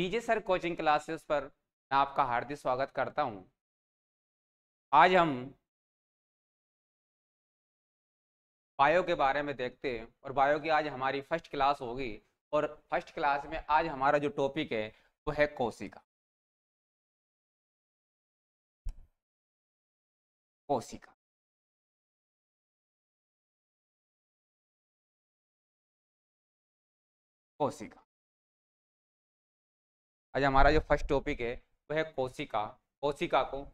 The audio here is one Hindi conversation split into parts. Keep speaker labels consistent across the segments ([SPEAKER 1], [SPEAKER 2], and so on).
[SPEAKER 1] टीजे सर कोचिंग क्लासेस पर मैं आपका हार्दिक स्वागत करता हूं आज हम
[SPEAKER 2] बायो के बारे में देखते हैं और बायो की आज हमारी फर्स्ट क्लास होगी और फर्स्ट
[SPEAKER 1] क्लास में आज हमारा जो टॉपिक है वो है कोशिका कोशिका कोशिका आज हमारा जो फर्स्ट टॉपिक है वह है कोशिका कोशिका को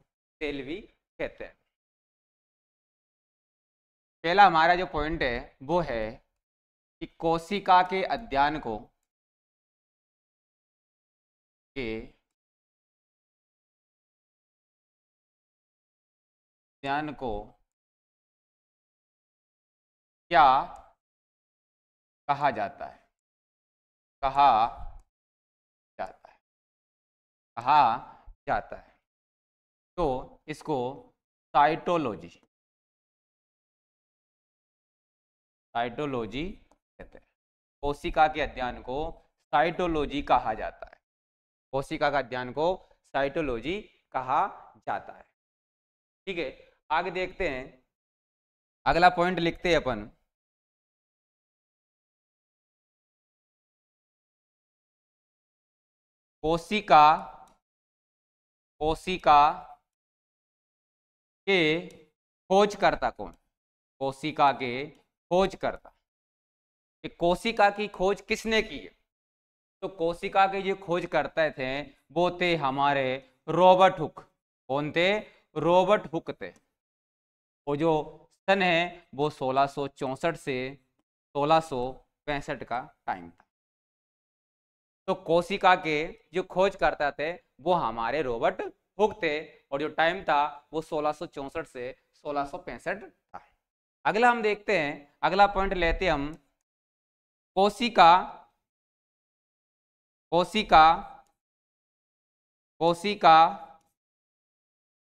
[SPEAKER 1] सेल भी कहते हैं पहला हमारा जो पॉइंट है वो है कि कोशिका के अध्ययन को के अध्ययन को क्या कहा जाता है कहा कहा जाता है तो इसको साइटोलॉजी साइटोलॉजी कहते हैं कोशिका के अध्ययन को
[SPEAKER 2] साइटोलॉजी कहा जाता है कोशिका का अध्ययन को साइटोलॉजी कहा
[SPEAKER 1] जाता है ठीक है आगे देखते हैं अगला पॉइंट लिखते हैं अपन कोशिका कोशिका के खोजकर्ता कौन कोशिका
[SPEAKER 2] के खोजकर्ता कोशिका की खोज किसने की है तो कोशिका के जो खोज करते थे वो थे हमारे रॉबर्ट हुक कौन थे रॉबर्ट हुक थे वो जो सन है वो 1664 से पैंसठ का टाइम था तो कोशिका के जो खोज करता थे वो हमारे रोबर्ट हुक थे और जो टाइम था वो सोलह से सोलह था अगला हम देखते हैं अगला पॉइंट लेते हम कोशिका कोशिका कोशिका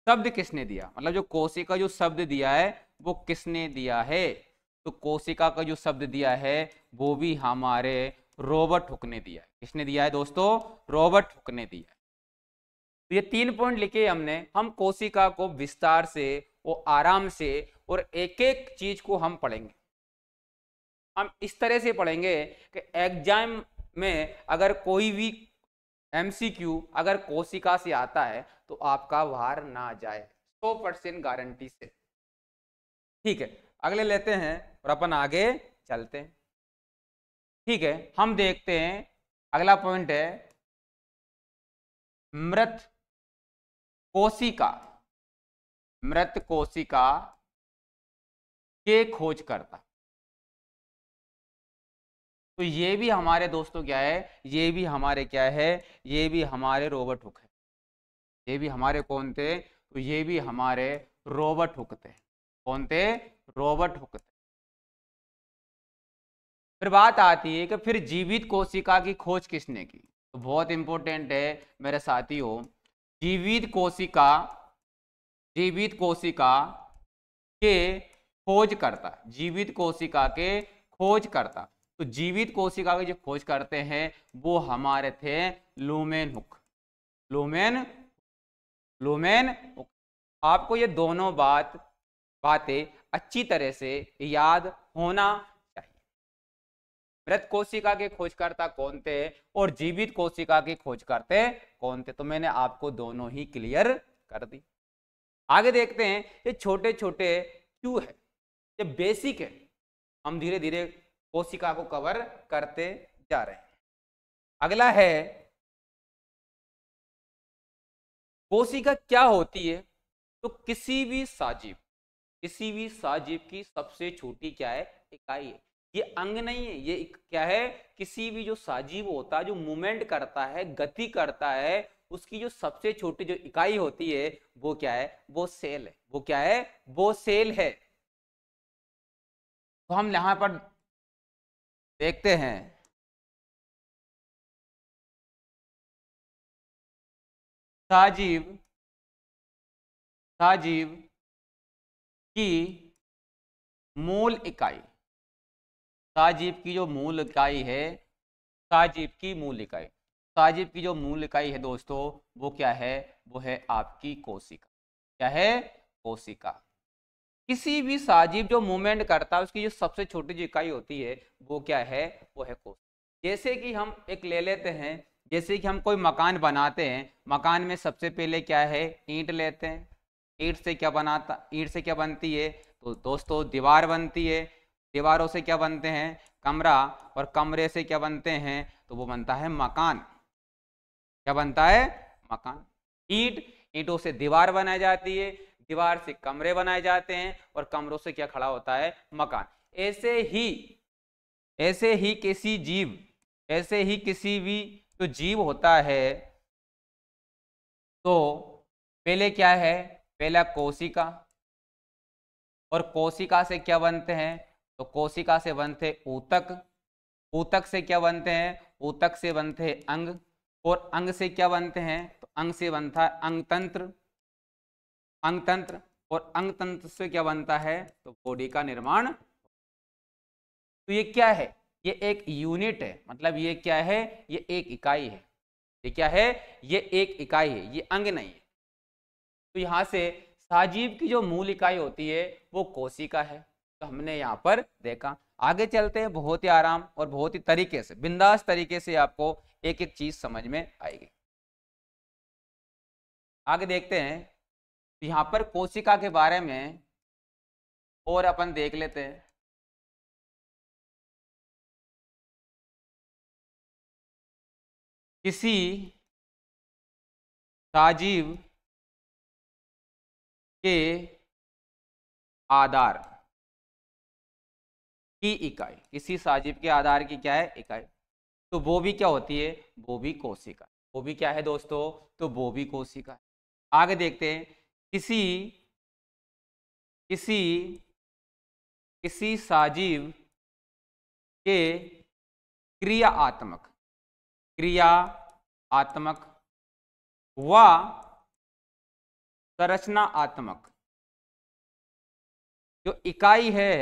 [SPEAKER 2] शब्द किसने दिया मतलब जो कोशिका जो शब्द दिया है वो किसने दिया है तो कोशिका का जो शब्द दिया है वो भी हमारे रोबर्ट हुक ने दिया है किसने दिया है दोस्तों रॉबर्ट हुक ने दिया है तो ये तीन पॉइंट लिखे हमने हम कोशिका को विस्तार से वो आराम से और एक एक चीज को हम पढ़ेंगे हम इस तरह से पढ़ेंगे कि एग्जाम में अगर कोई भी एमसीक्यू अगर कोशिका से आता है तो आपका वार ना जाए सौ परसेंट गारंटी से ठीक है अगले लेते हैं और अपन आगे चलते हैं ठीक है हम देखते हैं
[SPEAKER 1] अगला पॉइंट है मृत कोशिका मृत कोशिका के खोज करता तो ये भी हमारे दोस्तों क्या है
[SPEAKER 2] ये भी हमारे क्या है ये भी हमारे रोबोट हुक है ये भी हमारे कौन थे तो ये भी हमारे रोबोट हुक थे कौन थे रोबोट हुक थे फिर बात आती है कि फिर जीवित कोशिका की खोज किसने की तो बहुत इंपॉर्टेंट है मेरे साथी हो जीवित कोशिका जीवित कोशिका के खोज करता जीवित कोशिका के खोज करता तो जीवित कोशिका की जो खोज करते हैं वो हमारे थे lumen hook lumen lumen hook आपको ये दोनों बात बातें अच्छी तरह से याद होना मृत कोशिका के खोजकर्ता कौन थे और जीवित कोशिका के खोज करते कौन थे तो मैंने आपको दोनों ही क्लियर कर दी आगे देखते हैं ये छोटे छोटे क्यों है ये बेसिक
[SPEAKER 1] है हम धीरे धीरे कोशिका को कवर करते जा रहे हैं अगला है कोशिका क्या
[SPEAKER 2] होती है तो किसी भी साजीव किसी भी साजीव की सबसे छोटी क्या है इकाई है ये अंग नहीं है ये क्या है किसी भी जो साजीव होता है जो मूवमेंट करता है गति करता है उसकी जो सबसे छोटी जो इकाई होती है वो क्या है वो सेल है वो क्या है वो सेल है
[SPEAKER 1] तो हम यहां पर देखते हैं साजीव साजीव की मूल इकाई साजीव की जो मूल इकाई है साजीव की
[SPEAKER 2] मूल इकाई साजीव की जो मूल इकाई है दोस्तों वो क्या है वो है आपकी कोशिका क्या है कोशिका किसी भी साजीव जो मूवमेंट करता है उसकी जो सबसे छोटी जो इकाई होती है वो क्या है वो है कोशिका जैसे कि हम एक ले लेते हैं जैसे कि हम कोई मकान बनाते हैं मकान में सबसे पहले क्या है ईंट लेते हैं ईंट से क्या बनाता ईंट से क्या बनती है तो दोस्तों दीवार बनती है दीवारों से क्या बनते हैं कमरा और कमरे से क्या बनते हैं तो वो बनता है मकान क्या बनता है मकान ईट ईटों से दीवार बनाई जाती है दीवार से कमरे बनाए जाते हैं और कमरों से क्या खड़ा होता है मकान ऐसे ही ऐसे ही किसी जीव ऐसे ही किसी भी जो जीव होता है तो पहले क्या है पहला कोशिका और कोशिका से क्या बनते हैं तो कोशिका से बनते ऊतक ऊतक से क्या बनते हैं ऊतक से बनते हैं अंग और अंग से क्या बनते हैं तो अंग से बनता है अंग तंत्र अंग तंत्र और अंग तंत्र से क्या बनता है तो बॉडी का निर्माण तो ये क्या है ये एक यूनिट है मतलब ये क्या है ये एक इकाई है ये क्या है ये एक इकाई है ये अंग नहीं है तो यहां से साजीव की जो मूल इकाई होती है वो कोशिका है तो हमने यहाँ पर देखा आगे चलते हैं बहुत ही आराम और बहुत ही तरीके से बिंदास तरीके से आपको एक एक चीज समझ में आएगी आगे देखते हैं
[SPEAKER 1] यहाँ पर कोशिका के बारे में और अपन देख लेते हैं किसी साजीव के आधार की इकाई किसी साजिब के आधार की क्या है इकाई तो वो भी क्या होती
[SPEAKER 2] है वो भी कोशिका वो भी क्या है दोस्तों तो वो भी कोशिका आगे देखते
[SPEAKER 1] हैं किसी किसी किसी साजीव के क्रियात्मक क्रियात्मक व संरचनात्मक जो इकाई है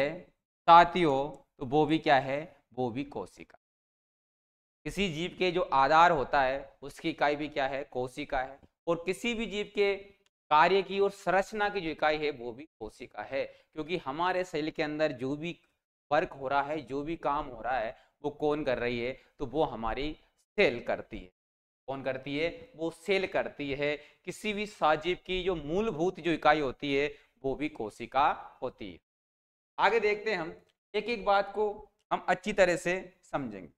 [SPEAKER 2] साथी हो तो वो भी क्या है वो भी कोशिका किसी जीव के जो आधार होता है उसकी इकाई भी क्या है कोशिका है और किसी भी जीव के कार्य की और संरचना की जो इकाई है वो भी कोशिका है क्योंकि हमारे शरीर के अंदर जो भी वर्क हो रहा है जो भी काम हो रहा है वो कौन कर रही है तो वो हमारी सेल करती है कौन करती है वो सेल करती है किसी भी साजीव की जो मूलभूत जो इकाई होती है वो भी कोशिका होती है आगे देखते हैं हम
[SPEAKER 1] एक एक बात को हम अच्छी तरह से समझेंगे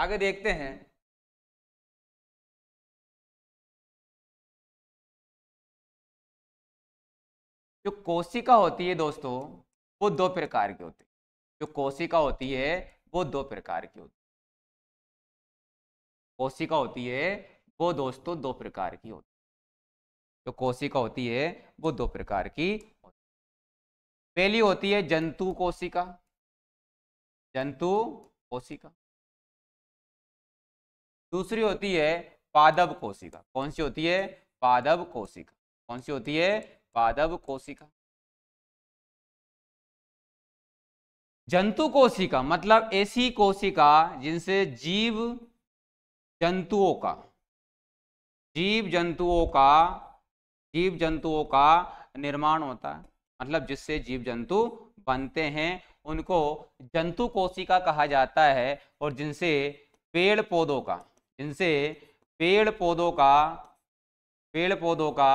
[SPEAKER 1] आगे देखते हैं जो कोशिका होती है दोस्तों वो दो
[SPEAKER 2] प्रकार की होती है जो कोशिका होती है वो दो प्रकार की होती है कोशिका होती है वो दोस्तों दो प्रकार की होती है जो कोशिका होती है वो दो प्रकार की पहली होती है जंतु कोशिका जंतु कोशिका दूसरी होती है पादब कोशिका कौन सी होती है पादब कोशिका कौन सी होती है पादब कोशिका जंतु कोशिका मतलब ऐसी कोशिका जिनसे जीव जंतुओं का जीव जंतुओं का जीव जंतुओं का निर्माण होता है मतलब जिससे जीव जंतु बनते हैं उनको जंतु कोशिका कहा जाता है और जिनसे पेड़ पौधों का जिनसे पेड़ पौधों का पेड़ पौधों का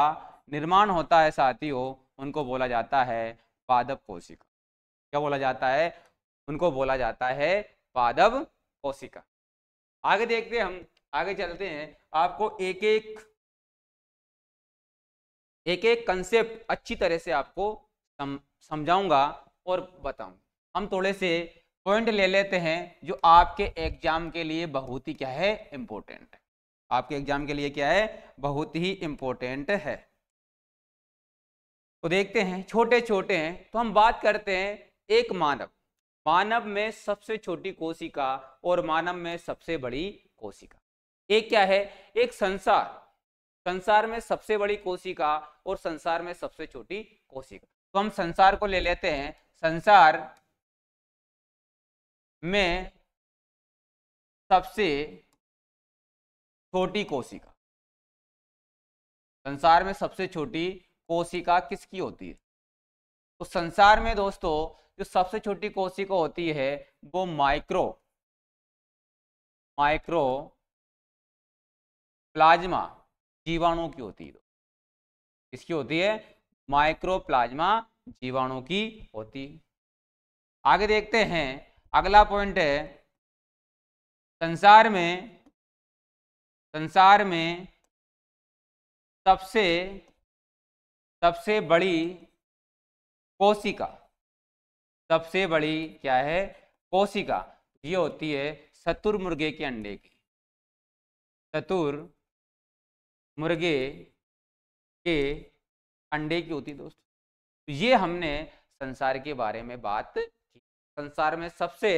[SPEAKER 2] निर्माण होता है साथियों उनको बोला जाता है पादप कोशिका क्या बोला जाता है उनको बोला जाता है पादप कोशिका आगे देखते हैं हम आगे चलते हैं आपको एक एक एक एक कंसेप्ट अच्छी तरह से आपको सम, समझाऊंगा और बताऊंगा हम थोड़े से पॉइंट ले लेते हैं जो आपके एग्जाम के लिए बहुत ही क्या है इम्पोर्टेंट है आपके एग्जाम के लिए क्या है बहुत ही इम्पोर्टेंट है तो देखते हैं छोटे छोटे हैं तो हम बात करते हैं एक मानव मानव में सबसे छोटी कोशिका और मानव में सबसे बड़ी कोशिका एक क्या है एक संसार संसार में सबसे बड़ी कोशिका और संसार में सबसे छोटी कोशिका तो हम संसार को ले लेते हैं संसार
[SPEAKER 1] में सबसे छोटी कोशिका संसार में
[SPEAKER 2] सबसे छोटी कोशिका किसकी होती है तो संसार में दोस्तों जो सबसे छोटी कोशिका होती है वो माइक्रो माइक्रो प्लाज्मा जीवाणु की होती है इसकी होती है माइक्रोप्लाज्मा जीवाणु की होती
[SPEAKER 1] आगे देखते हैं अगला पॉइंट है संसार में संसार में सबसे सबसे बड़ी कोशिका
[SPEAKER 2] सबसे बड़ी क्या है कोशिका ये होती है सतुर मुर्गे के अंडे की सतुर मुर्गे के अंडे की होती दोस्तों तो ये हमने संसार के बारे में बात की संसार में सबसे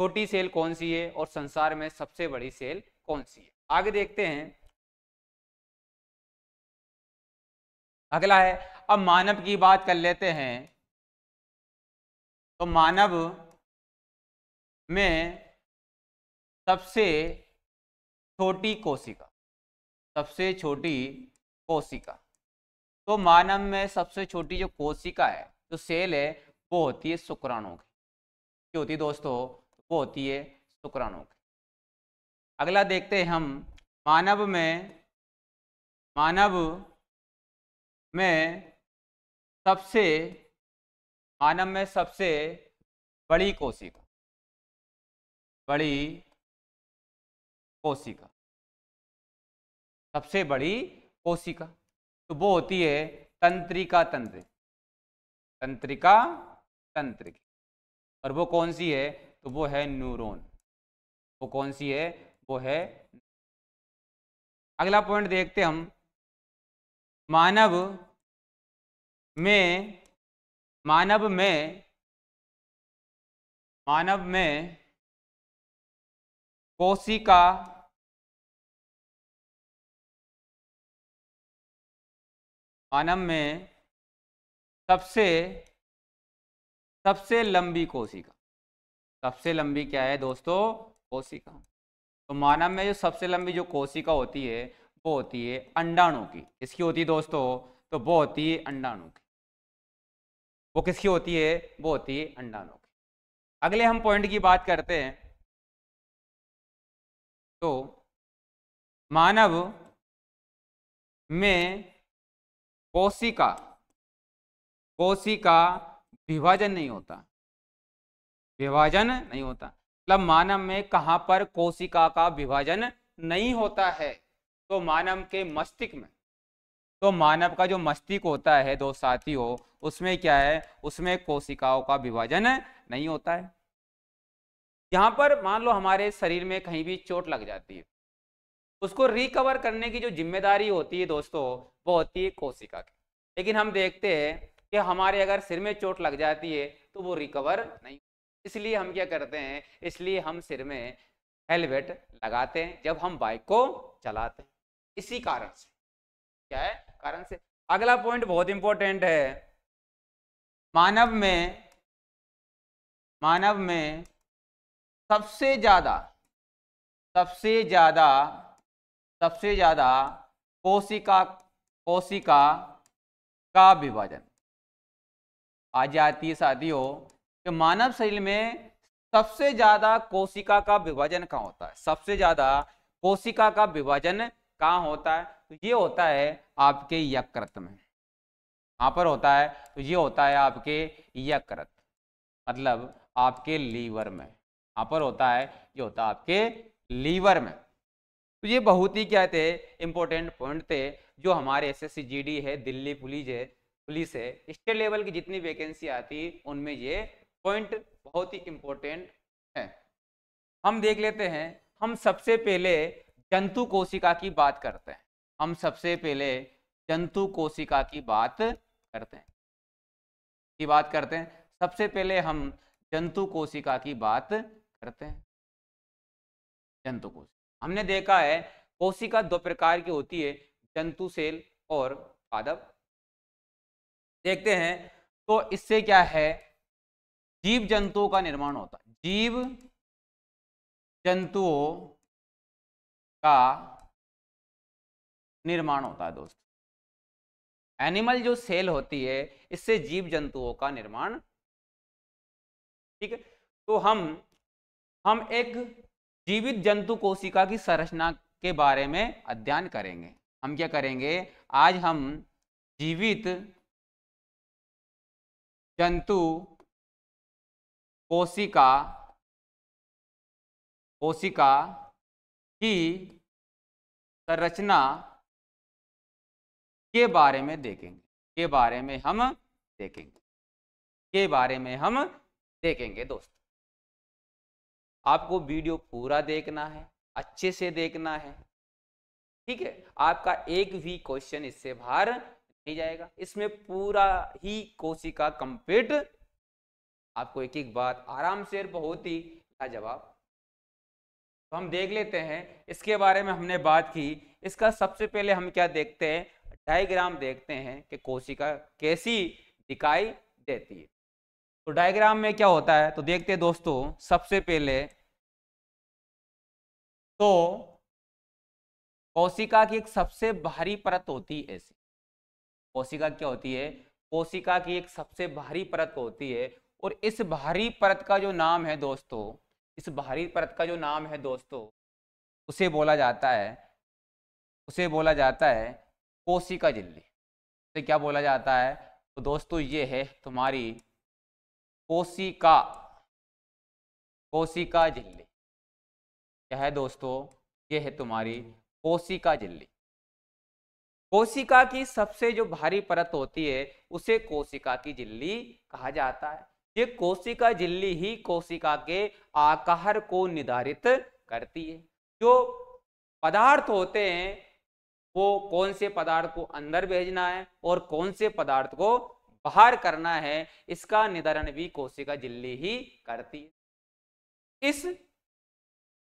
[SPEAKER 2] छोटी सेल कौन सी है और संसार में सबसे
[SPEAKER 1] बड़ी सेल कौन सी है आगे देखते हैं अगला है अब मानव की बात कर लेते हैं तो मानव में सबसे
[SPEAKER 2] छोटी कोशिका सबसे छोटी कोशिका तो मानव में सबसे छोटी जो कोशिका है जो सेल है वो होती है शुक्राणु की क्यों होती है दोस्तों वो होती है शुक्राणु की अगला देखते हैं हम मानव में मानव
[SPEAKER 1] में सबसे मानव में सबसे बड़ी कोशिका बड़ी कोशिका सबसे बड़ी कोशिका
[SPEAKER 2] तो वो होती है तंत्रिका तंत्र तंत्रिका तंत्र और वो कौन सी है तो वो है न्यूरोन वो कौन सी है
[SPEAKER 1] वो है अगला पॉइंट देखते हम मानव में मानव में मानव में कोशिका अनम में सबसे सबसे
[SPEAKER 2] लंबी कोशिका सबसे लंबी क्या है दोस्तों कोशिका तो मानव में जो सबसे लंबी जो कोशिका होती है वो होती है अंडाणु की किसकी होती है दोस्तों तो वो होती है अंडाणु की वो किसकी होती है वो होती है
[SPEAKER 1] अंडाणु की अगले हम पॉइंट की बात करते हैं तो मानव में कोशिका कोशिका विभाजन नहीं होता
[SPEAKER 2] विभाजन नहीं होता मतलब मानव में कहां पर कोशिका का विभाजन नहीं होता है तो मानव के मस्तिष्क में तो मानव का जो मस्तिष्क होता है दो साथी हो उसमें क्या है उसमें कोशिकाओं का विभाजन नहीं होता है यहां पर मान लो हमारे शरीर में कहीं भी चोट लग जाती है उसको रिकवर करने की जो जिम्मेदारी होती है दोस्तों वो होती है कोशिका की लेकिन हम देखते हैं कि हमारे अगर सिर में चोट लग जाती है तो वो रिकवर नहीं इसलिए हम क्या करते हैं इसलिए हम सिर में हेलमेट लगाते हैं जब हम बाइक को चलाते हैं इसी कारण से क्या है कारण से
[SPEAKER 1] अगला पॉइंट बहुत इंपॉर्टेंट है मानव में मानव में सबसे ज्यादा
[SPEAKER 2] सबसे ज्यादा सबसे ज़्यादा कोशिका कोशिका का विभाजन आज जाती है साथियों कि मानव शरीर में सबसे ज़्यादा कोशिका का विभाजन कहाँ होता है सबसे ज़्यादा कोशिका का विभाजन कहाँ होता है तो ये होता है आपके यकृत में कहाँ पर होता है तो ये होता है आपके यकृत मतलब आपके लीवर में यहाँ पर होता है ये होता है आपके लीवर में तो ये बहुत ही क्या थे इंपॉर्टेंट पॉइंट थे जो हमारे एस एस है दिल्ली पुलिस है पुलिस है स्टेट लेवल की जितनी वैकेंसी आती उनमें ये पॉइंट बहुत ही इम्पोर्टेंट है हम देख लेते हैं हम सबसे पहले जंतु कोशिका की बात करते हैं हम सबसे पहले जंतु कोशिका की बात करते हैं की बात करते हैं सबसे पहले हम जंतु कोशिका की बात करते हैं जंतु कोशिका हमने देखा है कोशिका दो प्रकार की होती है जंतु सेल और पादप देखते हैं तो इससे क्या है
[SPEAKER 1] जीव जंतुओं का निर्माण होता है जीव जंतुओं का निर्माण होता है दोस्तों
[SPEAKER 2] एनिमल जो सेल होती है इससे जीव जंतुओं का निर्माण ठीक है तो हम हम एक जीवित जंतु कोशिका की संरचना के बारे में अध्ययन करेंगे हम क्या करेंगे आज हम
[SPEAKER 1] जीवित जंतु कोशिका कोशिका की संरचना के बारे
[SPEAKER 2] में देखेंगे के बारे में हम देखेंगे के बारे में हम देखेंगे दोस्तों आपको वीडियो पूरा देखना है अच्छे से देखना है ठीक है आपका एक भी क्वेश्चन इससे बाहर नहीं जाएगा इसमें पूरा ही कोशिका कंप्लीट आपको एक एक बात आराम से बहुत ही जवाब तो हम देख लेते हैं इसके बारे में हमने बात की इसका सबसे पहले हम क्या देखते हैं डायग्राम देखते हैं कि कोशिका कैसी दिखाई देती है तो डायग्राम में क्या होता है तो देखते हैं दोस्तों सबसे पहले तो कोशिका की एक सबसे बाहरी परत होती है ऐसी कोशिका क्या होती है कोशिका की एक सबसे बाहरी परत होती है और इस बाहरी परत का जो नाम है दोस्तों इस बाहरी परत का जो नाम है दोस्तों उसे बोला जाता है उसे बोला जाता है कोशिका झिल्ली उसे क्या बोला जाता है तो दोस्तों ये है तुम्हारी कोशिका कोशिका झिल्ली क्या है दोस्तों यह है तुम्हारी कोशिका झिल्ली कोशिका की सबसे जो भारी परत होती है उसे कोशिका की झिल्ली कहा जाता है ये कोशिका झिल्ली ही कोशिका के आकार को निर्धारित करती है जो पदार्थ होते हैं वो कौन से पदार्थ को अंदर भेजना है और कौन से पदार्थ को बाहर करना है इसका निर्धारण भी कोशिका झिल्ली ही करती है इस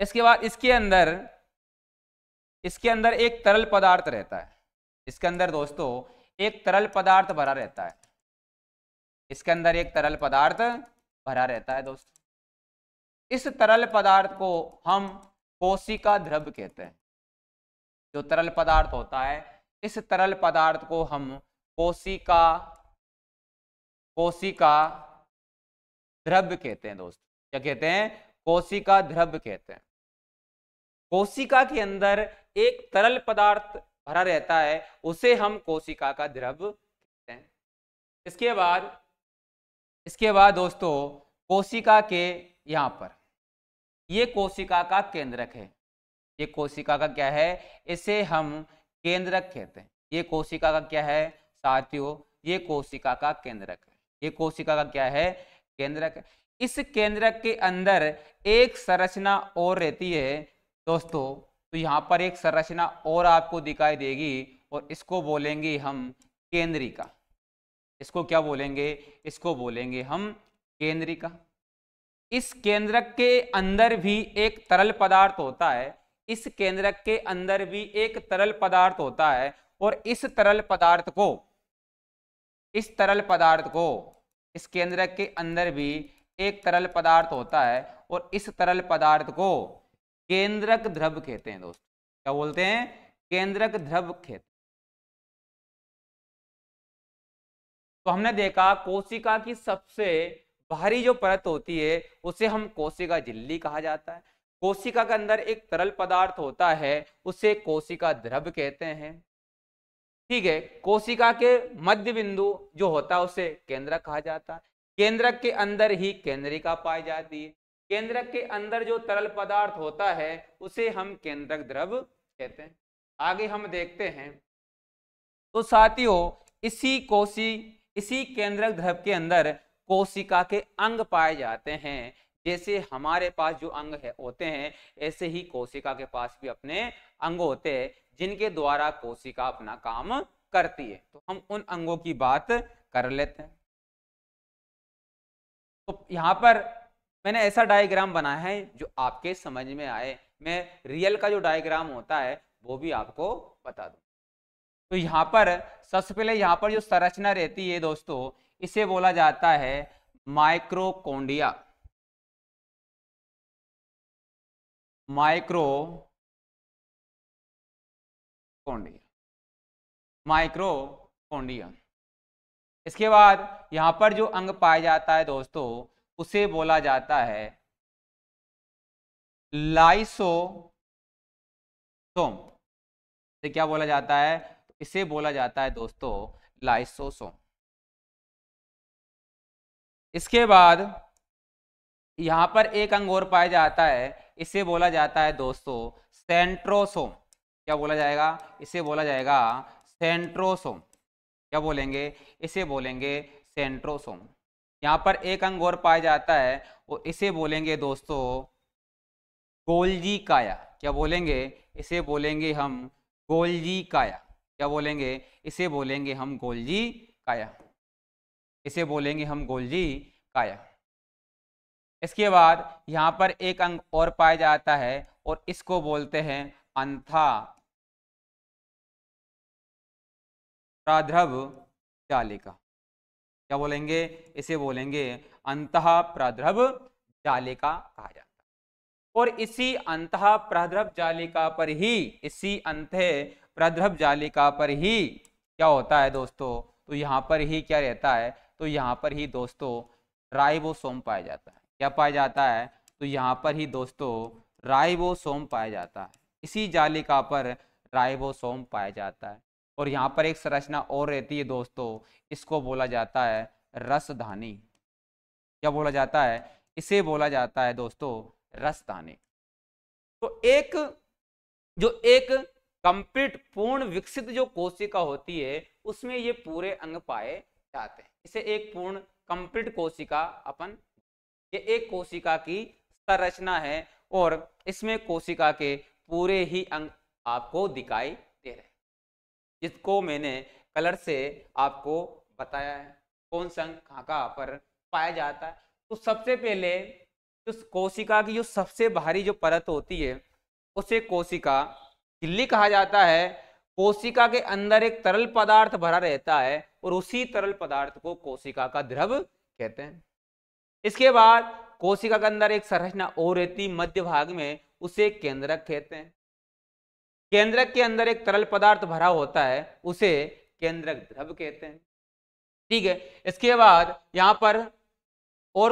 [SPEAKER 2] इसके बाद इसके अंदर इसके अंदर एक तरल पदार्थ रहता है इसके अंदर दोस्तों एक तरल पदार्थ भरा रहता है इसके अंदर एक तरल पदार्थ भरा रहता है दोस्तों इस तरल पदार्थ को हम कोशिका द्रव्य कहते हैं जो तरल पदार्थ होता है इस तरल पदार्थ को हम कोशिका कोशिका द्रव्य कहते हैं दोस्त क्या कहते हैं कोशिका द्रव्य कहते हैं कोशिका के अंदर एक तरल पदार्थ भरा रहता है उसे हम कोशिका का द्रव्य कहते हैं इसके बाद इसके बाद दोस्तों कोशिका के यहाँ पर ये कोशिका का केंद्रक है ये कोशिका का क्या है इसे हम केंद्रक कहते हैं ये कोशिका का क्या है साथियों ये कोशिका का केंद्रक है ये कोशिका का क्या है केंद्रक इस केंद्रक के अंदर एक संरचना और रहती है दोस्तों तो यहाँ पर एक संरचना और आपको दिखाई देगी और इसको बोलेंगे हम केंद्रिका इसको क्या बोलेंगे इसको बोलेंगे हम केंद्रिका इस केंद्रक के अंदर भी एक तरल पदार्थ होता है इस केंद्रक के अंदर भी एक तरल पदार्थ होता है और इस तरल पदार्थ को इस तरल पदार्थ को इस केंद्रक के अंदर भी एक तरल पदार्थ होता है और इस तरल पदार्थ को केंद्रक ध्रव कहते हैं दोस्तों क्या बोलते हैं केंद्रक ध्रव कहते तो हमने देखा कोशिका की सबसे बाहरी जो परत होती है उसे हम कोशिका झिल्ली कहा जाता है कोशिका के अंदर एक तरल पदार्थ होता है उसे कोशिका द्रव कहते हैं ठीक है कोशिका के मध्य बिंदु जो होता है उसे केंद्र कहा जाता है केंद्रक के अंदर ही केंद्रिका पाई जाती है केंद्रक के अंदर जो तरल पदार्थ होता है उसे हम केंद्रक द्रव कहते हैं आगे हम देखते हैं तो साथियों इसी कोशी इसी केंद्रक द्रव के अंदर कोशिका के अंग पाए जाते हैं जैसे हमारे पास जो अंग है होते हैं ऐसे ही कोशिका के पास भी अपने अंग होते हैं जिनके द्वारा कोशिका अपना काम करती है तो हम उन अंगों की बात कर लेते हैं तो यहाँ पर मैंने ऐसा डायग्राम बनाया है जो आपके समझ में आए मैं रियल का जो डायग्राम होता है वो भी आपको बता दू तो यहाँ पर सबसे पहले यहाँ पर जो संरचना रहती है दोस्तों इसे बोला जाता है माइक्रोकोंडिया
[SPEAKER 1] माइक्रो माइक्रो कोंडिया इसके बाद यहाँ पर जो अंग पाया जाता है दोस्तों
[SPEAKER 2] उसे बोला जाता है लाइसोसोम इसे क्या बोला जाता है इसे बोला जाता है दोस्तों लाइसोसोम इसके बाद यहाँ पर एक अंग और पाया जाता है इसे बोला जाता है दोस्तों सेंट्रोसोम क्या बोला जाएगा इसे बोला जाएगा सेंट्रोसोम क्या बोलेंगे इसे बोलेंगे सेंट्रोसोम यहाँ पर एक अंग और पाया जाता है और इसे बोलेंगे दोस्तों गोल्जी काया क्या बोलेंगे इसे बोलेंगे हम गोल्जी काया क्या बोलेंगे इसे बोलेंगे हम गोल्जी काया इसे बोलेंगे हम गोल्जी काया इसके बाद यहाँ पर एक अंग और पाया जाता है और इसको बोलते हैं अंथा प्राध्रव जालिका क्या बोलेंगे इसे बोलेंगे अंत प्राध्रव जालिका कहा जाता है और इसी अंत प्राध्रव जालिका पर ही इसी अंत प्राध्रव जालिका पर ही क्या होता है दोस्तों तो यहाँ पर ही क्या रहता है तो यहाँ पर ही दोस्तों राइबोसोम पाया जाता है क्या पाया जाता है तो यहाँ पर ही दोस्तों राइबोसोम पाया जाता है इसी जालिका पर राइबोसोम पाया जाता है और यहाँ पर एक संरचना और रहती है दोस्तों इसको बोला जाता है रसधानी क्या बोला जाता है इसे बोला जाता है दोस्तों रसधानी तो एक जो एक कंप्लीट पूर्ण विकसित जो कोशिका होती है उसमें ये पूरे अंग पाए जाते हैं इसे एक पूर्ण कंप्लीट कोशिका अपन ये एक कोशिका की संरचना है और इसमें कोशिका के पूरे ही अंग आपको दिखाई दे रहे जिसको मैंने कलर से आपको बताया है कौन सा अंग कहाँ कहाँ पर पाया जाता है तो सबसे पहले जो कोशिका की जो सबसे बाहरी जो परत होती है उसे कोशिका झिल्ली कहा जाता है कोशिका के अंदर एक तरल पदार्थ भरा रहता है और उसी तरल पदार्थ को कोशिका का द्रव कहते हैं इसके बाद कोशिका के अंदर एक संरचना और रहती मध्य भाग में उसे केंद्रक कहते हैं केंद्रक के अंदर एक तरल पदार्थ भरा होता है उसे केंद्रक द्रव कहते हैं ठीक है इसके बाद यहाँ पर और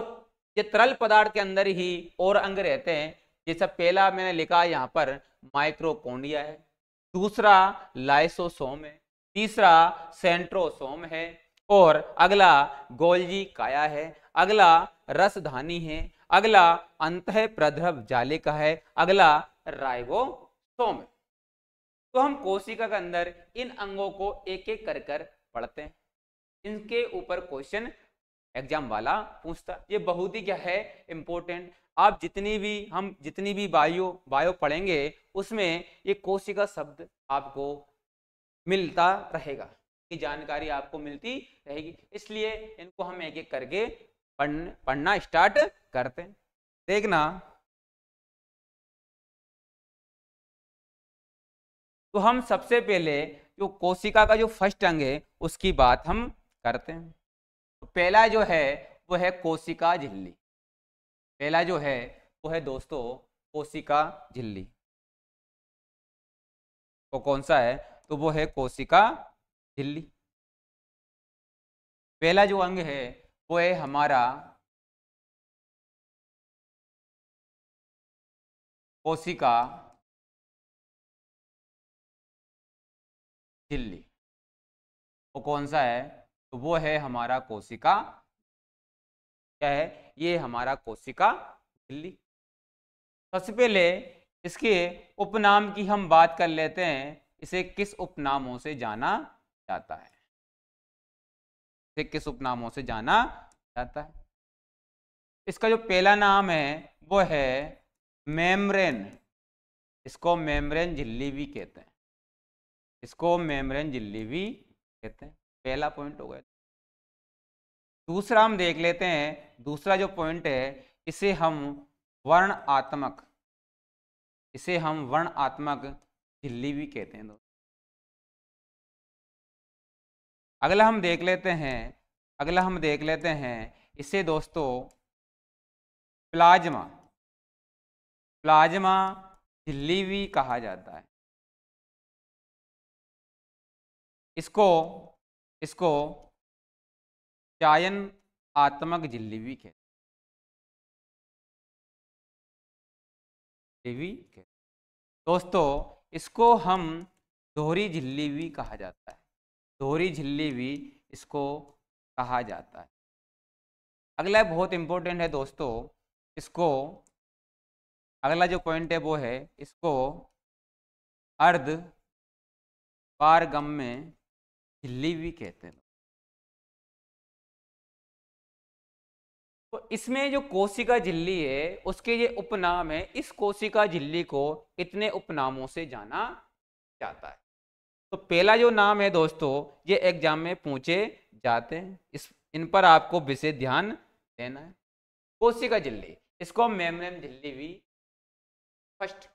[SPEAKER 2] ये तरल पदार्थ के अंदर ही और अंग रहते हैं जैसा पहला मैंने लिखा यहाँ पर माइक्रोकोंडिया है दूसरा लाइसोसोम है तीसरा सेंट्रोसोम है और अगला गोल्जी काया है अगला रसधानी है अगला अंत प्रद्रव जाले का है अगला राइबोसोम सोम तो हम कोशिका के अंदर इन अंगों को एक एक कर कर पढ़ते हैं इनके ऊपर क्वेश्चन एग्जाम वाला पूछता ये बहुत ही क्या है इम्पोर्टेंट आप जितनी भी हम जितनी भी बायो बायो पढ़ेंगे उसमें ये कोशिका शब्द आपको मिलता रहेगा की जानकारी आपको मिलती रहेगी इसलिए इनको हम एक एक करके पढ़ पढ़ना स्टार्ट
[SPEAKER 1] करते हैं देखना तो हम सबसे पहले जो कोशिका का जो फर्स्ट अंग है
[SPEAKER 2] उसकी बात हम करते हैं तो पहला जो है वो है कोशिका झिल्ली पहला जो है वो है दोस्तों कोशिका झिल्ली
[SPEAKER 1] वो कौन सा है तो वो है कोशिका झिल्ली पहला जो अंग है वो है हमारा कोशिका झिल्ली वो कौन सा है तो वो है हमारा कोशिका क्या है ये
[SPEAKER 2] हमारा कोशिका झिल्ली सबसे पहले इसके उपनाम की हम बात कर लेते हैं इसे किस उपनामों से जाना जाता है से किस उपनामों से जाना जाता है इसका जो पहला नाम है वो है मेम्ब्रेन इसको मेम्ब्रेन झिल्ली भी कहते हैं इसको मेम्ब्रेन झिल्ली भी कहते हैं पहला पॉइंट हो गया दूसरा हम देख लेते हैं दूसरा जो पॉइंट है
[SPEAKER 1] इसे हम वर्ण आत्मक इसे हम वर्ण आत्मक झिल्ली भी कहते हैं दो
[SPEAKER 2] अगला हम देख लेते हैं अगला हम देख लेते हैं इसे दोस्तों
[SPEAKER 1] प्लाज्मा प्लाज्मा झिल्ली भी कहा जाता है इसको इसको चायन आत्मक झिल्ली भी कहते दोस्तों इसको हम दोहरी झिल्ली भी कहा जाता है दोहरी झिल्ली
[SPEAKER 2] भी इसको कहा जाता है अगला बहुत इम्पोर्टेंट है दोस्तों इसको अगला जो पॉइंट है वो है इसको
[SPEAKER 1] अर्ध पारगम में झिल्ली भी कहते हैं तो इसमें जो
[SPEAKER 2] कोशिका झिल्ली है उसके ये उपनाम है इस कोशिका झिल्ली को इतने उपनामों से जाना जाता है तो पहला जो नाम है दोस्तों ये एग्जाम में पूछे जाते हैं इस इन पर आपको विशेष ध्यान देना है कोशिका झिल्ली इसको हम झिल्ली भी फर्स्ट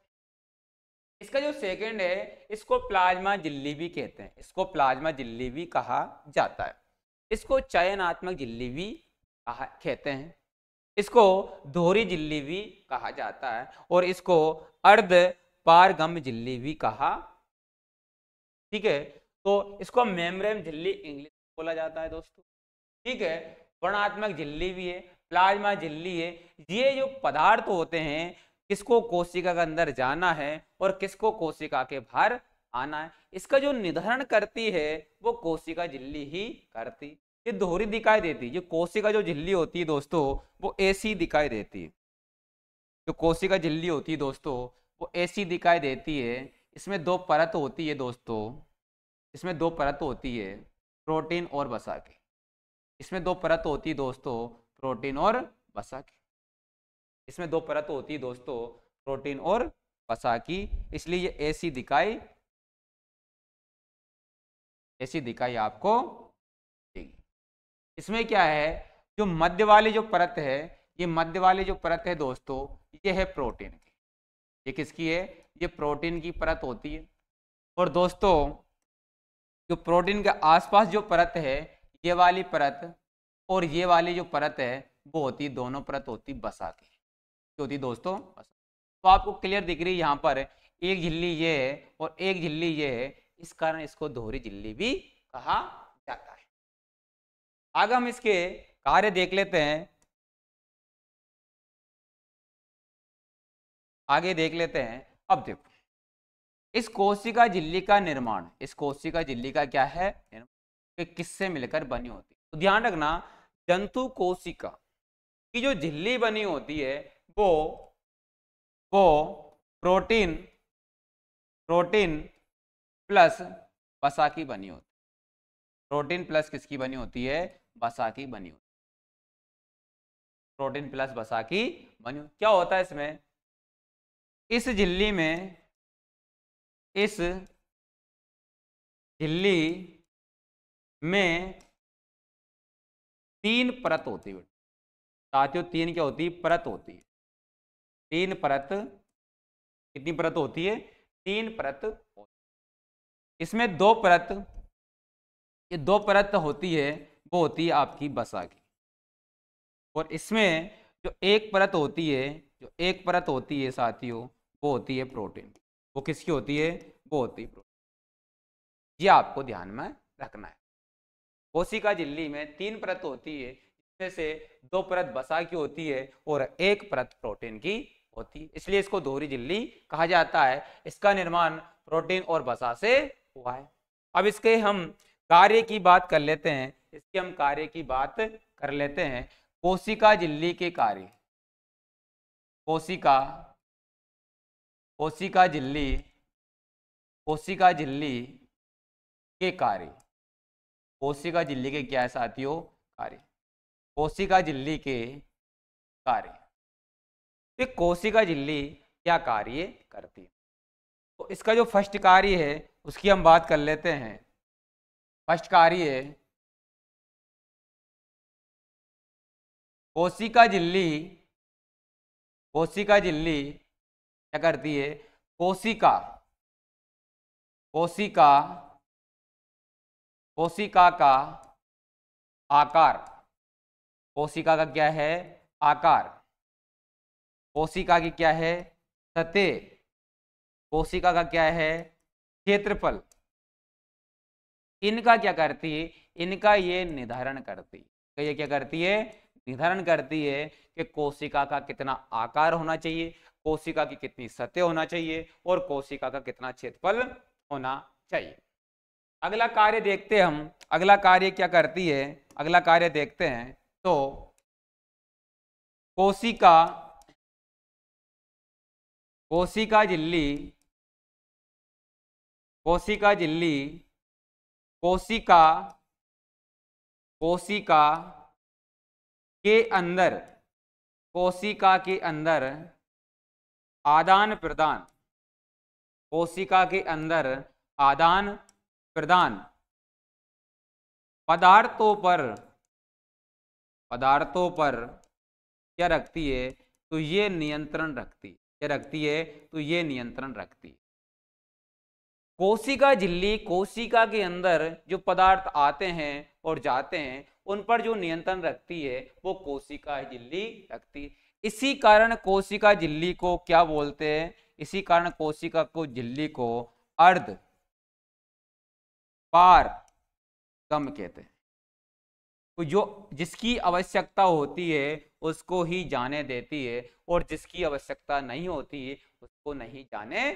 [SPEAKER 2] इसका जो सेकंड है इसको प्लाज्मा झिल्ली भी कहते हैं इसको प्लाज्मा झिल्ली भी कहा जाता है इसको चयनात्मक झिल्ली भी कहा कहते हैं इसको धोरी झिल्ली भी कहा जाता है और इसको अर्ध पारगम झिल्ली भी कहा ठीक है तो इसको मेमरेम झिल्ली इंग्लिश बोला जाता है दोस्तों ठीक है वर्णात्मक झिल्ली भी है प्लाज्मा झिल्ली है ये जो पदार्थ होते हैं किसको कोशिका के अंदर जाना है और किसको कोशिका के बाहर आना है इसका जो निर्धारण करती है वो कोशिका झिल्ली ही करती ये दोहरी दिखाई देती जो कोशिका जो झिल्ली होती है दोस्तों वो ऐसी दिखाई देती है जो कोशिका झिल्ली होती है दोस्तों वो ऐसी दिखाई देती है इसमें दो परत होती है दोस्तों इसमें दो परत होती है प्रोटीन और बसा की इसमें दो परत होती है दोस्तों प्रोटीन और बसा की इसमें दो परत होती है दोस्तों प्रोटीन और बसा की इसलिए ये ऐसी दिखाई ऐसी दिखाई आपको देगी इसमें क्या है जो मध्य वाली जो परत है ये मध्य वाली जो परत है दोस्तों ये है प्रोटीन की ये किसकी है ये प्रोटीन की परत होती है और दोस्तों जो प्रोटीन के आसपास जो परत है ये वाली परत और ये वाली जो परत है वो होती दोनों परत होती बसा की जो होती दोस्तों तो आपको क्लियर दिख रही है यहाँ पर एक झिल्ली ये है और एक झिल्ली ये है इस कारण इसको दोहरी झिल्ली भी कहा जाता है
[SPEAKER 1] आगे हम इसके कार्य देख लेते हैं आगे देख लेते हैं अब देखो
[SPEAKER 2] इस कोशिका झिल्ली का निर्माण इस कोशिका झिल्ली का क्या है किससे मिलकर बनी होती है तो ध्यान रखना जंतु कोशिका की जो झिल्ली बनी होती है वो वो प्रोटीन प्रोटीन प्लस वसा की बनी होती है प्रोटीन प्लस किसकी बनी होती है वसा की बनी होती है प्रोटीन प्लस
[SPEAKER 1] वसा की बनी क्या होता है इसमें इस झिल्ली में इस झिल्ली में तीन परत होती है साथियों तीन क्या होती
[SPEAKER 2] है परत होती है तीन परत कितनी परत होती है तीन परत होती इसमें दो परत ये दो परत होती है वो होती है आपकी बसा की और इसमें जो एक परत होती है जो एक परत होती है साथियों वो होती है प्रोटीन वो किसकी होती है वो होती है प्रोटीन ये आपको ध्यान में रखना है कोशिका झिल्ली में तीन परत होती है इसमें से दो परत बसा की होती है और एक परत प्रोटीन की होती है इसलिए इसको दोहरी झिल्ली कहा जाता है इसका निर्माण प्रोटीन और बसा से हुआ है अब इसके हम कार्य की बात कर लेते हैं इसके हम कार्य की बात कर लेते हैं कोशिका झिल्ली के कार्य
[SPEAKER 1] कोशिका कोशिका झिल्ली कोशिका झिल्ली के कार्य कोशिका
[SPEAKER 2] झिल्ली के क्या है साथियों कार्य कोशिका झिल्ली के कार्य तो कोशिका झिल्ली क्या कार्य करती है तो
[SPEAKER 1] इसका जो फर्स्ट कार्य है उसकी हम बात कर लेते हैं फर्स्ट कार्य है कोशिका झिल्ली कोशिका झिल्ली क्या करती है कोशिका कोशिका कोशिका का आकार कोशिका का क्या है आकार
[SPEAKER 2] कोशिका की क्या है सतह कोशिका का क्या है क्षेत्रफल इनका क्या करती है इनका ये निर्धारण करती है ये क्या करती है निर्धारण करती है कि कोशिका का कितना आकार होना चाहिए कोशिका की कितनी सतह होना चाहिए और कोशिका का कितना क्षेत्रफल होना चाहिए अगला कार्य देखते हम अगला कार्य क्या करती है अगला कार्य देखते हैं तो
[SPEAKER 1] कोशिका कोशिका झिल्ली कोशिका झिल्ली कोशिका कोशिका के अंदर कोशिका के अंदर आदान प्रदान
[SPEAKER 2] कोशिका के अंदर आदान प्रदान पदार्थों पर पदार्थों पर क्या रखती है तो ये नियंत्रण रखती है क्या रखती है तो ये नियंत्रण रखती है कोशिका झिल्ली कोशिका के अंदर जो पदार्थ आते हैं और जाते हैं उन पर जो नियंत्रण रखती है वो कोशिका झिल्ली रखती है इसी कारण कोशिका झिल्ली को क्या बोलते हैं इसी कारण कोशिका को झिल्ली को अर्ध पार गम कहते हैं तो जो जिसकी आवश्यकता होती है उसको ही जाने देती है और जिसकी आवश्यकता नहीं होती है उसको नहीं जाने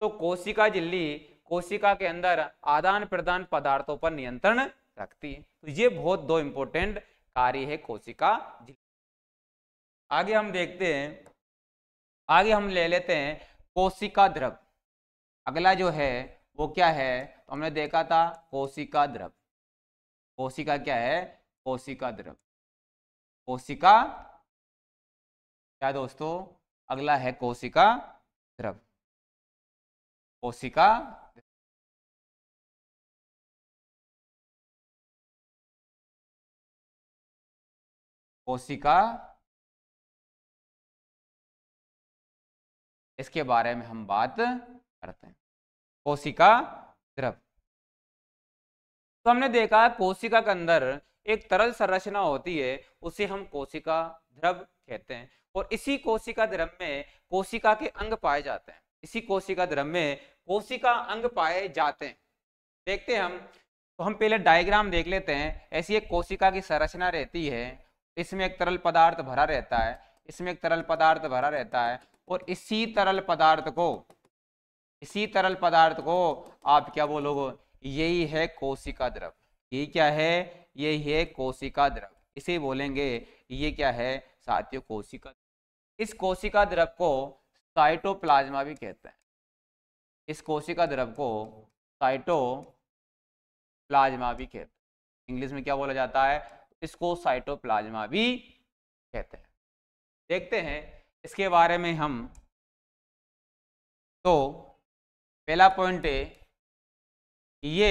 [SPEAKER 2] तो कोशिका झिल्ली कोशिका के अंदर आदान प्रदान पदार्थों पर नियंत्रण रखती है तो ये बहुत दो इंपॉर्टेंट कार्य है कोशिका झिल्ली आगे हम देखते हैं आगे हम ले लेते हैं कोशिका द्रव अगला जो है वो क्या है तो हमने देखा था कोशिका द्रव कोशिका क्या है कोशिका द्रव कोशिका
[SPEAKER 1] क्या दोस्तों अगला है कोशिका द्रव कोशिका कोशिका इसके बारे में हम बात करते हैं कोशिका द्रव तो
[SPEAKER 2] हमने देखा कोशिका के अंदर एक तरल संरचना होती है उसे हम कोशिका द्रव कहते हैं और इसी कोशिका द्रव में कोशिका के अंग पाए जाते हैं इसी कोशिका द्रव में कोशिका अंग पाए जाते हैं देखते हैं हम तो हम पहले डायग्राम देख लेते हैं ऐसी एक कोशिका की संरचना रहती है इसमें एक तरल पदार्थ भरा रहता है इसमें एक तरल पदार्थ भरा रहता है और इसी तरल पदार्थ को इसी तरल पदार्थ को आप क्या बोलोगे यही है कोशिका द्रव ये क्या है यही है कोशिका द्रव इसे बोलेंगे ये क्या है साथियों कोशिका इस कोशिका द्रव को साइटोप्लाज्मा भी कहते हैं इस कोशिका द्रव को साइटो प्लाज्मा भी कहते हैं इंग्लिश में क्या बोला जाता है इसको साइटोप्लाज्मा भी कहते हैं
[SPEAKER 1] देखते हैं इसके बारे में हम तो पहला पॉइंट है ये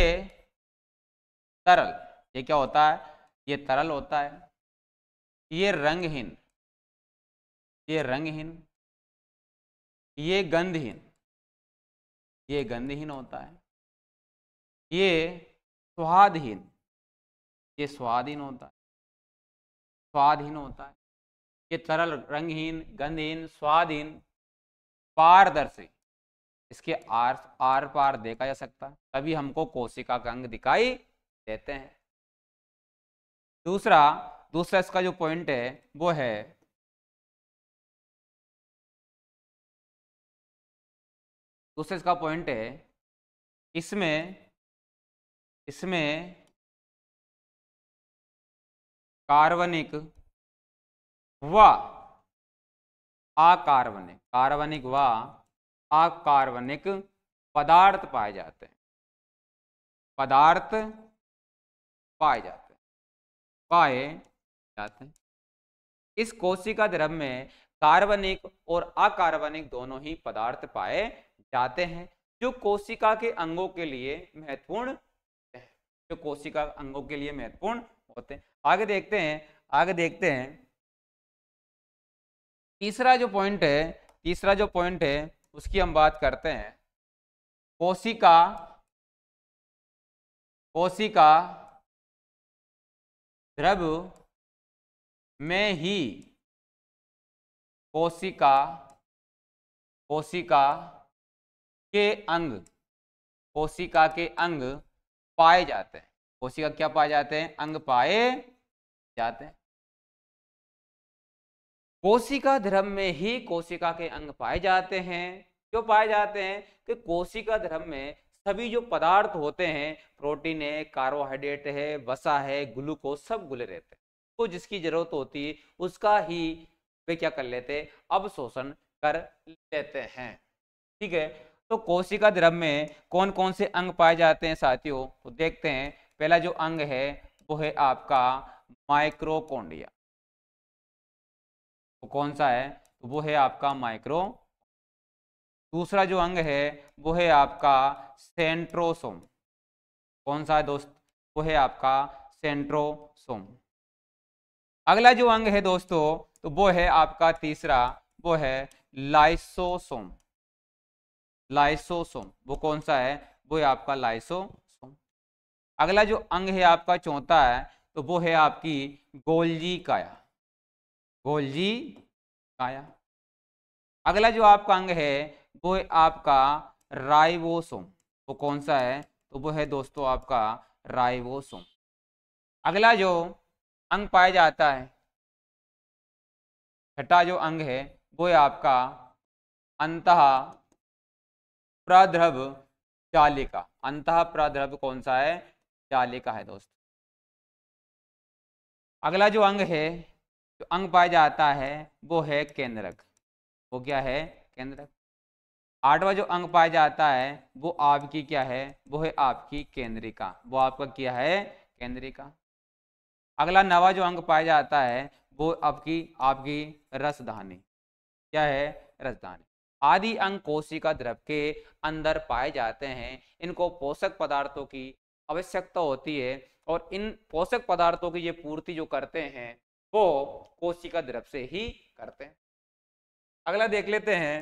[SPEAKER 2] तरल ये क्या होता है ये तरल होता है ये रंगहीन
[SPEAKER 1] ये रंगहीन ये गंधहीन ये गंधहीन होता है ये स्वादहीन ये स्वादहीन होता है स्वादहीन होता है
[SPEAKER 2] ये तरल रंगहीन गंधहीन स्वादहीन पारदर्शी इसके आर आर पार देखा जा सकता तभी हमको कोशिका का अंग दिखाई
[SPEAKER 1] देते हैं दूसरा दूसरा इसका जो पॉइंट है वो है दूसरा इसका पॉइंट है इसमें इसमें कार्बनिक व आकार्बनिक कार्बनिक व आकार्बनिक पदार्थ पाए जाते हैं पदार्थ पाए जाते हैं पाए जाते हैं इस
[SPEAKER 2] कोशिका द्रव में कार्बनिक और अकार्बनिक दोनों ही पदार्थ पाए जाते हैं जो कोशिका के अंगों के लिए महत्वपूर्ण जो कोशिका अंगों के लिए महत्वपूर्ण होते हैं आगे देखते हैं आगे देखते हैं तीसरा जो पॉइंट है तीसरा जो पॉइंट है उसकी हम बात करते
[SPEAKER 1] हैं कोशिका कोशिका द्रव में ही कोशिका कोशिका
[SPEAKER 2] के अंग कोशिका के अंग पाए जाते हैं कोशिका क्या पाए जाते हैं अंग पाए जाते हैं कोशिका धर्म में ही कोशिका के अंग पाए जाते हैं क्यों पाए जाते हैं कि कोशिका धर्म में सभी जो पदार्थ होते हैं प्रोटीन है कार्बोहाइड्रेट है वसा है ग्लूकोज सब गुले रहते हैं तो जिसकी जरूरत होती है उसका ही वे क्या कर लेते अब शोषण कर लेते हैं ठीक है तो कोशिका द्रव में कौन कौन से अंग पाए जाते हैं साथियों तो देखते हैं पहला जो अंग है वो है आपका माइक्रोकोंडिया वो कौन सा है तो वो है आपका माइक्रो दूसरा जो अंग है वो है आपका सेंट्रोसोम कौन सा है दोस्त वो है आपका सेंट्रोसोम अगला जो अंग है दोस्तों तो वो है आपका तीसरा वो है लाइसोसोम लाइसोसोम वो कौन सा है वो है आपका लाइसोसोम अगला जो अंग है आपका चौथा है तो वो है आपकी गोल्जी काया गोल्जी काया अगला जो आपका अंग है वो आपका राइबोसोम वो कौन सा है तो वो है दोस्तों आपका राइबोसोम
[SPEAKER 1] अगला जो अंग पाया जाता है छठा जो अंग है वो है आपका अंत
[SPEAKER 2] प्रद्रव जालिका अंत प्रद्रव कौन सा है जालिका है दोस्तों अगला जो अंग है जो अंग पाया जाता है वो है केंद्रक वो क्या है केंद्रक आठवां जो अंग पाया जाता है वो आपकी क्या है वो है आपकी केंद्रिका वो आपका क्या है केंद्रिका अगला नवा जो अंग पाया जाता है वो आपकी आपकी रसधानी क्या है रसधानी आदि अंग कोशिका द्रव के अंदर पाए जाते हैं इनको पोषक पदार्थों की आवश्यकता होती है और इन पोषक पदार्थों की ये पूर्ति जो करते हैं वो कोशिका द्रव से ही करते हैं अगला देख लेते हैं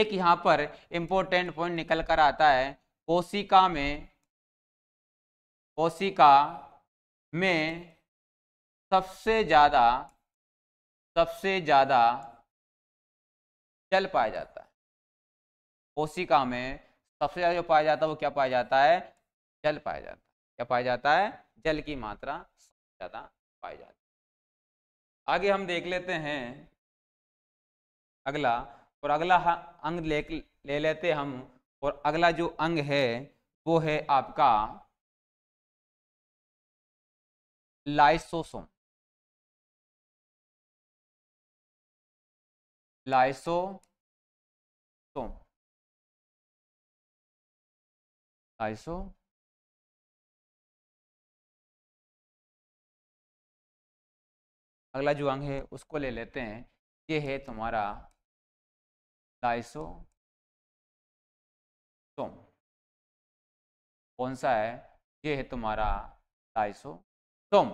[SPEAKER 2] एक यहाँ पर इम्पोर्टेंट पॉइंट निकल कर आता है कोशिका में
[SPEAKER 1] कोशिका में सबसे ज़्यादा सबसे ज़्यादा जल पाया जाता
[SPEAKER 2] है कोशिका में सबसे ज़्यादा जो पाया जाता है वो क्या पाया जाता है जल पाया जाता है क्या पाया जाता है जल की मात्रा ज़्यादा पाए जाते आगे हम देख लेते हैं अगला और अगला अंग ले ले लेते हम और अगला जो अंग है वो है आपका
[SPEAKER 1] लाइसोसोम लाइसोसोम लाइसो अगला जो अंग है उसको ले लेते हैं ये है तुम्हारा लाइसो कौन सा है ये है तुम्हारा लाइसो सोम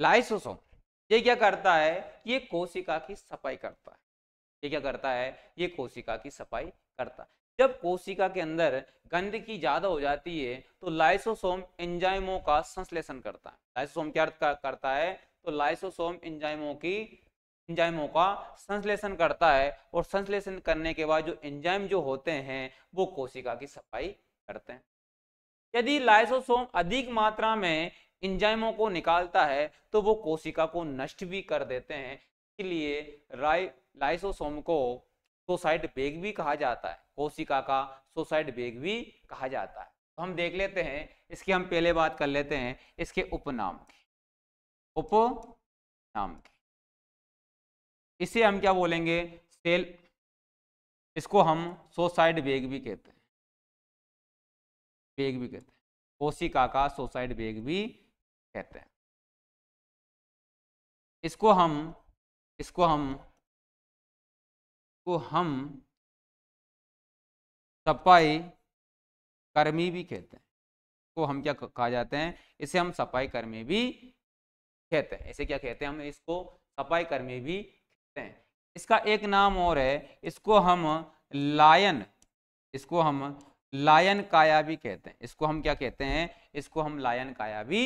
[SPEAKER 2] लाइसोसोम ये क्या करता है ये कोशिका की सफाई करता है ये क्या करता है ये कोशिका की सफाई करता है जब कोशिका के अंदर गंदगी ज्यादा हो जाती है तो लाइसोसोम एंजाइमों का संश्लेषण करता है लाइसोसोम क्या करता है तो लाइसोसोम एंजाइमों की एंजाइमों का संश्लेषण करता है और संश्लेषण करने के बाद जो एंजाइम जो होते हैं वो कोशिका की सफाई करते हैं यदि लाइसोसोम अधिक मात्रा में एंजाइमों को निकालता है तो वो कोशिका को नष्ट भी कर देते हैं इसलिए लाइसोसोम को सोसाइड बेग भी कहा जाता है कोशिका का सोसाइड बेग भी कहा जाता है तो हम देख लेते हैं इसकी हम पहले बात कर लेते हैं इसके उपनाम उपनाम इसे हम क्या बोलेंगे सेल इसको हम सोसाइड बेग भी कहते हैं
[SPEAKER 1] बेग भी कहते हैं कोशिका का सोसाइड बेग भी कहते हैं इसको हम इसको हम को हम सफाई कर्मी भी कहते हैं को हम क्या कहा जाते हैं इसे हम सफाई
[SPEAKER 2] कर्मी भी कहते हैं इसे क्या कहते हैं हम इसको सफाई कर्मी भी कहते हैं इसका एक नाम और है इसको हम लायन इसको हम लायन काया भी कहते हैं इसको हम क्या कहते हैं इसको हम लायन काया भी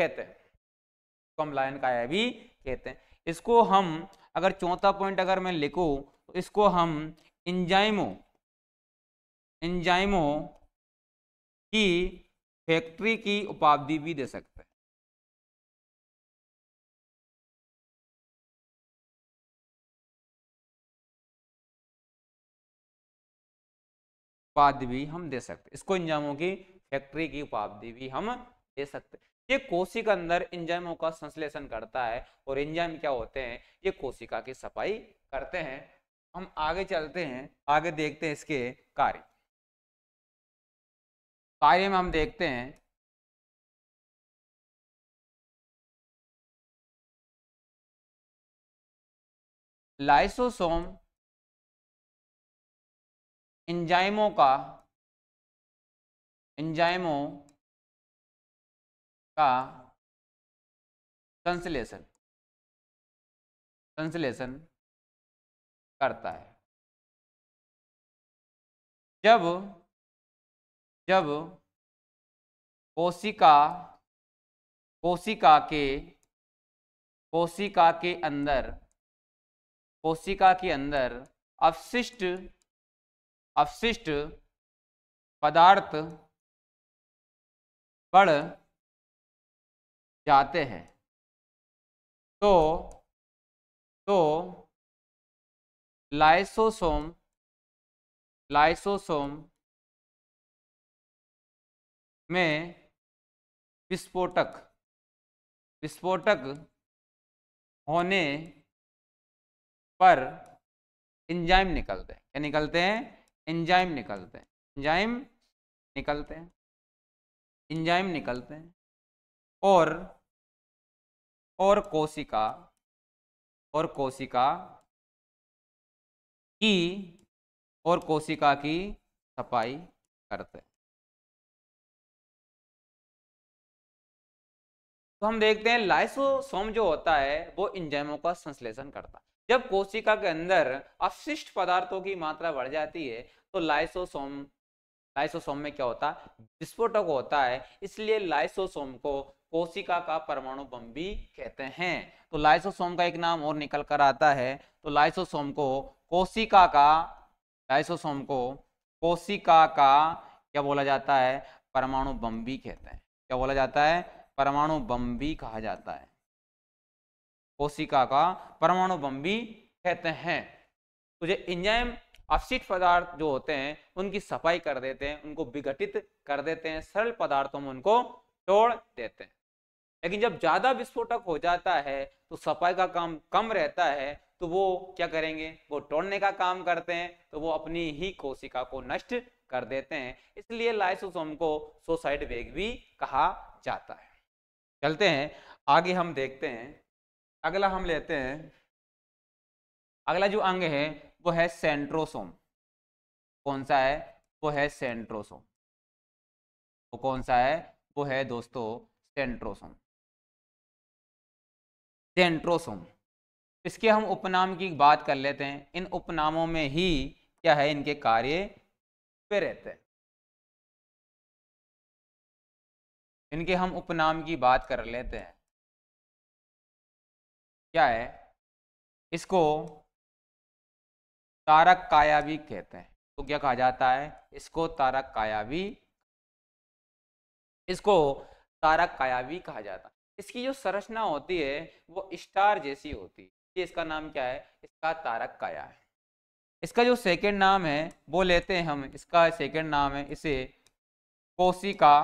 [SPEAKER 2] कहते हैं इसको हम लायन काया भी कहते हैं इसको हम अगर चौथा पॉइंट अगर मैं लिखूँ तो इसको हम इंजाइमो
[SPEAKER 1] इंजाइमो की फैक्ट्री की उपाधि भी दे सकते हैं उपाधि भी हम दे सकते इसको इंजामों की फैक्ट्री की उपाधि भी हम दे सकते ये
[SPEAKER 2] कोशिका अंदर इंजाइमों का संश्लेषण करता है और इंजाइम क्या होते हैं ये कोशिका की सफाई करते हैं
[SPEAKER 1] हम आगे चलते हैं
[SPEAKER 2] आगे देखते हैं इसके कार्य
[SPEAKER 1] कार्य में हम देखते हैं लाइसोसोम एंजाइमों का एंजाइमों का संश्लेषण संश्लेषण करता है जब जब कोशिका कोशिका के कोशिका के अंदर कोशिका के अंदर अवशिष्ट अवशिष्ट पदार्थ बढ़ जाते हैं तो तो लाइसोसोम लाइसोसोम में विस्फोटक विस्फोटक होने पर एंजाइम निकलते हैं क्या निकलते हैं एंजाइम निकलते हैं एंजाइम निकलते हैं एंजाइम निकलते हैं और और कोशिका और कोशिका की और कोशिका की सफाई करते हैं तो हम देखते हैं लाइसोसोम जो होता है वो इंजाइमों का संश्लेषण करता है जब
[SPEAKER 2] कोशिका के अंदर अवशिष्ट पदार्थों की मात्रा बढ़ जाती है तो लाइसोसोम लाइसोसोम में क्या होता है विस्फोटक होता है इसलिए लाइसोसोम को कोशिका का परमाणु बम भी कहते हैं तो लाइसोसोम का एक नाम और निकल कर आता है तो लाइसोसोम को कोशिका का लाइसोसोम को कोशिका का क्या बोला जाता है परमाणु बम भी कहते हैं क्या बोला जाता है परमाणु बम भी कहा जाता है कोशिका का परमाणु बम भी कहते हैं तो ये इंजाइम अपशिष्ट पदार्थ जो होते हैं उनकी सफाई कर देते हैं उनको विघटित कर देते हैं सरल पदार्थों में उनको तोड़ देते हैं लेकिन जब ज्यादा विस्फोटक हो जाता है तो सफाई का काम कम रहता है तो वो क्या करेंगे वो तोड़ने का काम करते हैं तो वो अपनी ही कोशिका को नष्ट कर देते हैं इसलिए लाइसोसोम को सोसाइड वेग भी कहा जाता है चलते हैं आगे हम देखते हैं अगला हम लेते हैं अगला जो अंग है वो है सेंट्रोसोम कौन सा है वो है
[SPEAKER 1] सेंट्रोसोम वो कौन सा है वो है दोस्तों सेंट्रोसोम सेंट्रोसोम इसके हम उपनाम
[SPEAKER 2] की बात कर लेते हैं इन उपनामों में ही क्या है इनके कार्य
[SPEAKER 1] पे रहते हैं इनके हम उपनाम की बात कर लेते हैं क्या है इसको तारक काया भी कहते हैं तो क्या कहा जाता है इसको
[SPEAKER 2] तारक काया भी इसको तारक काया भी कहा जाता है इसकी जो संरचना होती है वो स्टार जैसी होती है इसका नाम क्या है इसका तारक काया है इसका जो सेकंड नाम है वो लेते हैं हम इसका सेकंड
[SPEAKER 1] नाम है इसे कोशिका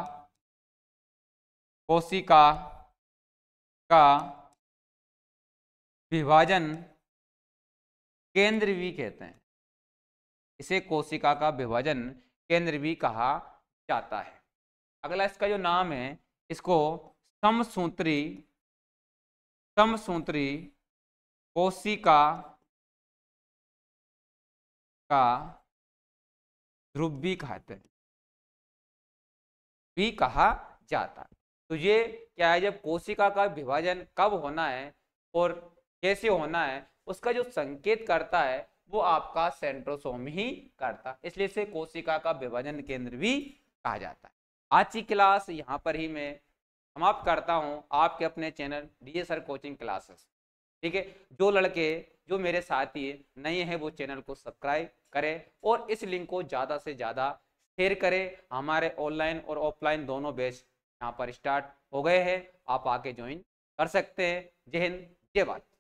[SPEAKER 1] कोशिका का विभाजन केंद्र भी कहते हैं इसे कोशिका का विभाजन
[SPEAKER 2] केंद्र भी कहा जाता है अगला इसका जो नाम है इसको
[SPEAKER 1] समसूत्री समसूत्री कोशिका का ध्रुवी भी कहते भी कहा जाता तो ये क्या है
[SPEAKER 2] जब कोशिका का विभाजन कब होना है और कैसे होना है उसका जो संकेत करता है वो आपका सेंट्रोसोम ही करता इसलिए इसे कोशिका का विभाजन केंद्र भी कहा जाता है आज की क्लास यहाँ पर ही मैं समाप्त करता हूँ आपके अपने channel D sir coaching classes ठीक है जो लड़के जो मेरे साथी नए हैं वो चैनल को सब्सक्राइब करें और इस लिंक को ज़्यादा से ज़्यादा शेयर करें हमारे ऑनलाइन और ऑफलाइन दोनों बेच यहाँ पर स्टार्ट हो गए हैं आप आके ज्वाइन कर सकते हैं जय हिंद जय भारत